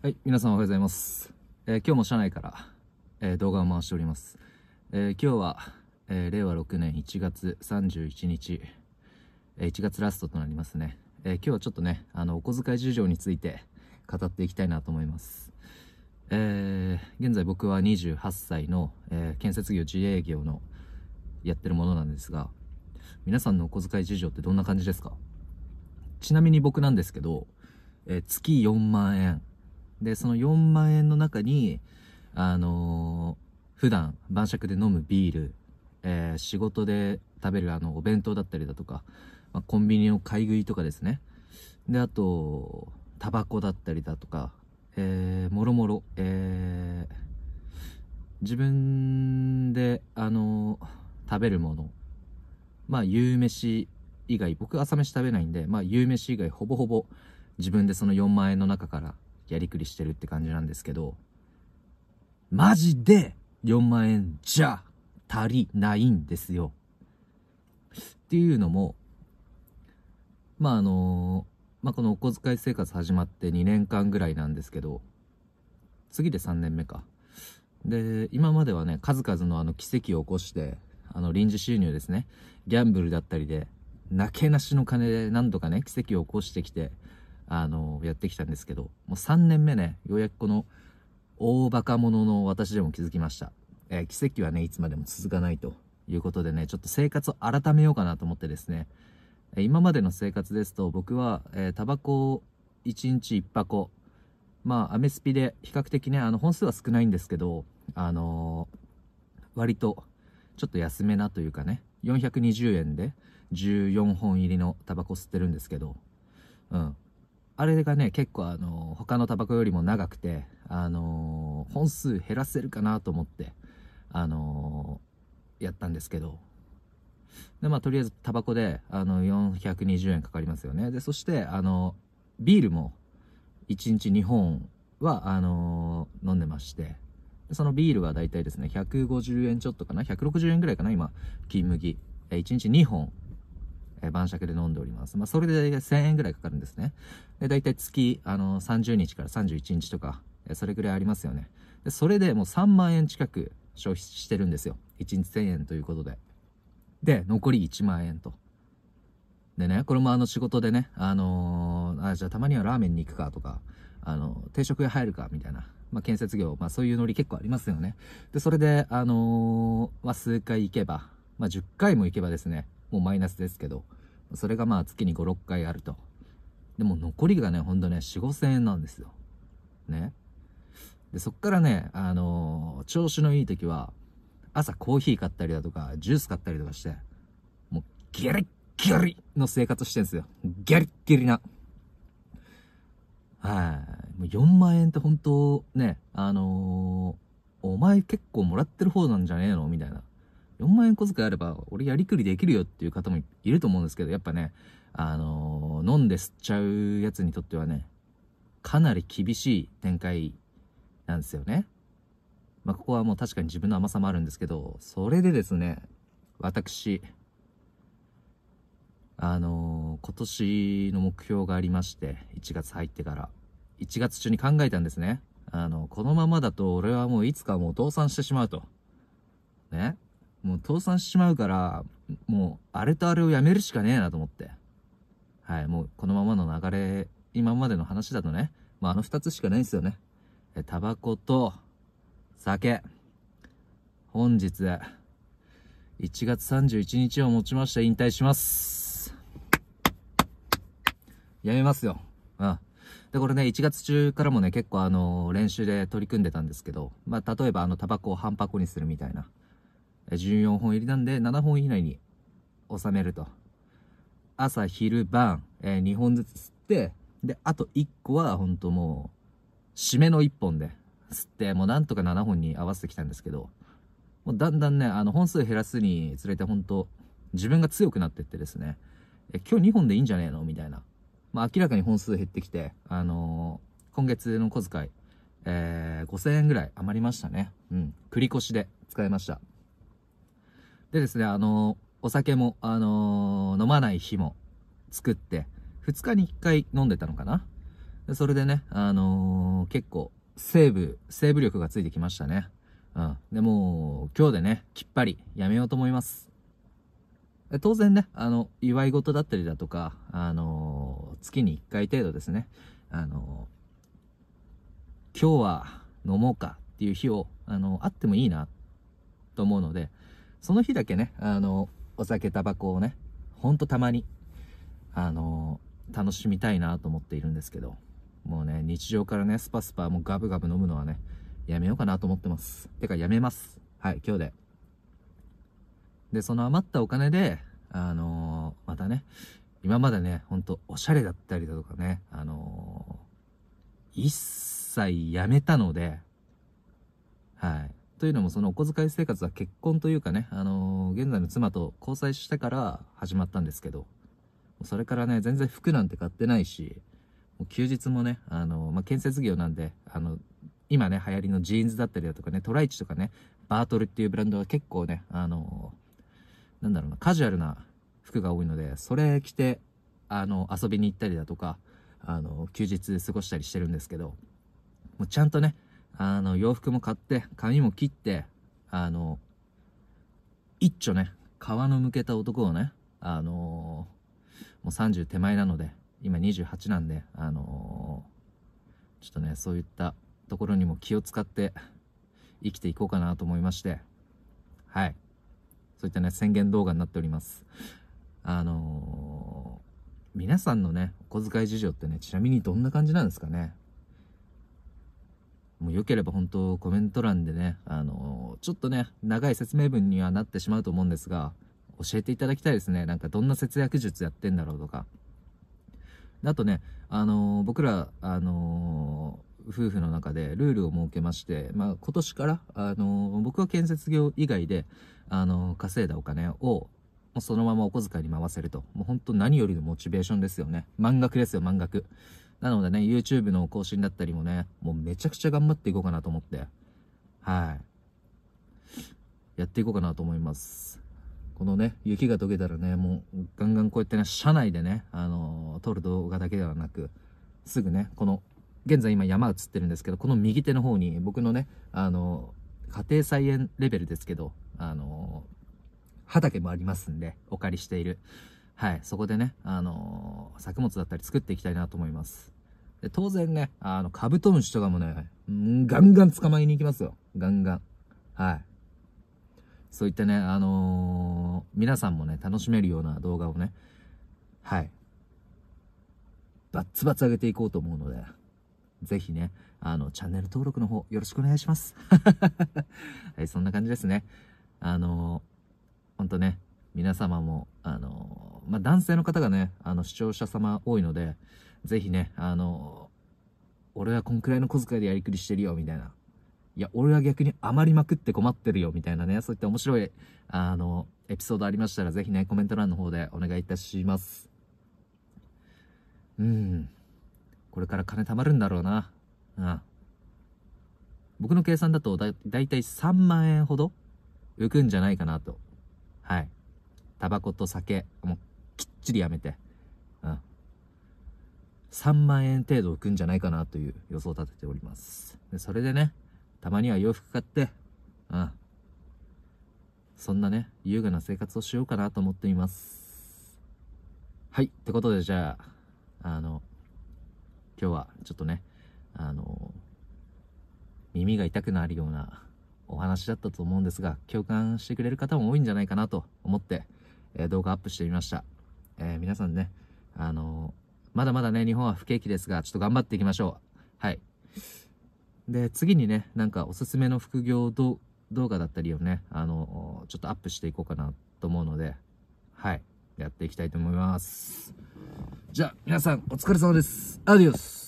はい、皆さんおはようございます。えー、今日も社内から、えー、動画を回しております。えー、今日は、え令和6年1月31日、え1月ラストとなりますね。え今日はちょっとね、あの、お小遣い事情について語っていきたいなと思います。え現在僕は28歳の、え建設業自営業のやってるものなんですが、皆さんのお小遣い事情ってどんな感じですかちなみに僕なんですけど、え月4万円、で、その4万円の中に、あのー、普段晩酌で飲むビール、えー、仕事で食べるあのお弁当だったりだとか、まあ、コンビニの買い食いとかですね。で、あと、タバコだったりだとか、えー、もろもろ、えー、自分で、あのー、食べるもの、まあ、夕飯以外、僕朝飯食べないんで、まあ、夕飯以外ほぼほぼ自分でその4万円の中からやりくりしてるって感じなんですけど、マジで4万円じゃ足りないんですよ。っていうのも、まああのまあ、このお小遣い生活始まって2年間ぐらいなんですけど、次で3年目か。で、今まではね、数々のあの奇跡を起こして、あの臨時収入ですね、ギャンブルだったりで、なけなしの金で何とかね、奇跡を起こしてきて、あの、やってきたんですけど、もう3年目ね、ようやくこの、大バカ者の私でも気づきました。えー、奇跡はね、いつまでも続かないということでね、ちょっと生活を改めようかなと思ってですね、え今までの生活ですと、僕は、えー、タバコを1日1箱、まあ、アメスピで比較的ね、あの、本数は少ないんですけど、あのー、割と、ちょっと安めなというかね、420円で14本入りのタバコ吸ってるんですけど、うん、あれがね、結構あの、他のタバコよりも長くて、あの本数減らせるかなと思って、あのやったんですけど、で、まあ、とりあえずタバコで、あの、420円かかりますよね。で、そして、あの、ビールも、1日2本は、あの飲んでまして、そのビールはだいたいですね、150円ちょっとかな、160円ぐらいかな、今、金麦。1日2本えー、晩酌で飲んでおります。まあ、それで1000円ぐらいかかるんですね。で、大体月、あの、30日から31日とか、えー、それぐらいありますよね。で、それでもう3万円近く消費してるんですよ。1日1000円ということで。で、残り1万円と。でね、これもあの仕事でね、あのー、あ、じゃあたまにはラーメンに行くかとか、あの、定食屋入るかみたいな、まあ、建設業、まあ、そういうノリ結構ありますよね。で、それで、あのー、ま数回行けば、まあ、10回も行けばですね、もうマイナスですけど、それがまあ月に5、6回あると。でも残りがね、ほんとね、4、5千円なんですよ。ね。で、そっからね、あのー、調子のいい時は、朝コーヒー買ったりだとか、ジュース買ったりとかして、もうギリッギリの生活してんですよ。ギリッギリな。はい。もう4万円って本当ね、あのー、お前結構もらってる方なんじゃねえのみたいな。4万円小遣いあれば、俺やりくりできるよっていう方もいると思うんですけど、やっぱね、あのー、飲んで吸っちゃうやつにとってはね、かなり厳しい展開なんですよね。まあ、ここはもう確かに自分の甘さもあるんですけど、それでですね、私、あのー、今年の目標がありまして、1月入ってから、1月中に考えたんですね。あの、このままだと俺はもういつかもう倒産してしまうと。ね。もう倒産しちまうから、もう、あれとあれをやめるしかねえなと思って。はい、もう、このままの流れ、今までの話だとね、まあ、あの二つしかないんですよね。え、タバコと、酒。本日、1月31日をもちまして引退します。やめますよ。うん。で、これね、1月中からもね、結構あの、練習で取り組んでたんですけど、まあ、例えばあの、タバコを半箱にするみたいな。14本入りなんで、7本以内に収めると。朝、昼、晩、えー、2本ずつ吸って、で、あと1個は、ほんともう、締めの1本で吸って、もうなんとか7本に合わせてきたんですけど、もうだんだんね、あの、本数減らすにつれて、ほんと、自分が強くなってってですね、え今日2本でいいんじゃねえのみたいな。まあ、明らかに本数減ってきて、あのー、今月の小遣い、えー、5000円ぐらい余りましたね。うん。繰り越しで使いました。でですね、あのお酒も、あの飲まない日も作って、2日に1回飲んでたのかなそれでね、あのー、結構、セーブ、セーブ力がついてきましたね。うん。でも、今日でね、きっぱりやめようと思います。当然ね、あの、祝い事だったりだとか、あのー、月に1回程度ですね、あのー、今日は飲もうかっていう日を、あのあってもいいなと思うので、その日だけね、あの、お酒、タバコをね、ほんとたまに、あの、楽しみたいなと思っているんですけど、もうね、日常からね、スパスパ、もうガブガブ飲むのはね、やめようかなと思ってます。てか、やめます。はい、今日で。で、その余ったお金で、あのー、またね、今までね、ほんと、おしゃれだったりだとかね、あのー、一切やめたので、はい。というのもそのお小遣い生活は結婚というかね、あのー、現在の妻と交際してから始まったんですけど、それからね、全然服なんて買ってないし、もう休日もね、あのー、まあ、建設業なんで、あの、今ね、流行りのジーンズだったりだとかね、トライチとかね、バートルっていうブランドは結構ね、あのー、なんだろうな、カジュアルな服が多いので、それ着て、あの、遊びに行ったりだとか、あの、休日過ごしたりしてるんですけど、もうちゃんとね、あの、洋服も買って、髪も切って、あの、一丁ね、皮のむけた男をね、あのー、もう30手前なので、今28なんで、あのー、ちょっとね、そういったところにも気を使って生きていこうかなと思いまして、はい。そういったね、宣言動画になっております。あのー、皆さんのね、お小遣い事情ってね、ちなみにどんな感じなんですかねもう良ければ本当コメント欄でね、あのちょっとね、長い説明文にはなってしまうと思うんですが、教えていただきたいですね。なんかどんな節約術やってんだろうとか。あとね、あの僕ら、あの夫婦の中でルールを設けまして、まあ、今年から、あの僕は建設業以外で、あの稼いだお金をそのままお小遣いに回せると。もう本当何よりのモチベーションですよね。満額ですよ、満額。なのでね、YouTube の更新だったりもね、もうめちゃくちゃ頑張っていこうかなと思って、はい。やっていこうかなと思います。このね、雪が溶けたらね、もうガンガンこうやってね、車内でね、あのー、撮る動画だけではなく、すぐね、この、現在今山映ってるんですけど、この右手の方に僕のね、あのー、家庭菜園レベルですけど、あのー、畑もありますんで、お借りしている。はい、そこでね、あのー、作物だったり作っていきたいなと思います。で、当然ね、あの、カブトムシとかもね、ガンガン捕まえに行きますよ。ガンガン。はい。そういったね、あのー、皆さんもね、楽しめるような動画をね、はい。バッツバツ上げていこうと思うので、ぜひね、あの、チャンネル登録の方、よろしくお願いします。はい、そんな感じですね。あのー、ほんとね、皆様も、あの、まあ、男性の方がね、あの、視聴者様多いので、ぜひね、あの、俺はこんくらいの小遣いでやりくりしてるよ、みたいな。いや、俺は逆に余りまくって困ってるよ、みたいなね、そういった面白い、あの、エピソードありましたら、ぜひね、コメント欄の方でお願いいたします。うん。これから金貯まるんだろうな。うん。僕の計算だとだ、だいたい3万円ほど浮くんじゃないかなと。はい。タバコと酒、もうきっちりやめて、うん。3万円程度浮くんじゃないかなという予想を立てております。で、それでね、たまには洋服買って、うん。そんなね、優雅な生活をしようかなと思っています。はい。ってことで、じゃあ、あの、今日はちょっとね、あの、耳が痛くなるようなお話だったと思うんですが、共感してくれる方も多いんじゃないかなと思って、え動画アップしてみました。えー、皆さんね、あのー、まだまだね、日本は不景気ですが、ちょっと頑張っていきましょう。はい。で、次にね、なんかおすすめの副業動画だったりをね、あのー、ちょっとアップしていこうかなと思うので、はい。やっていきたいと思います。じゃあ、皆さんお疲れ様です。アディオス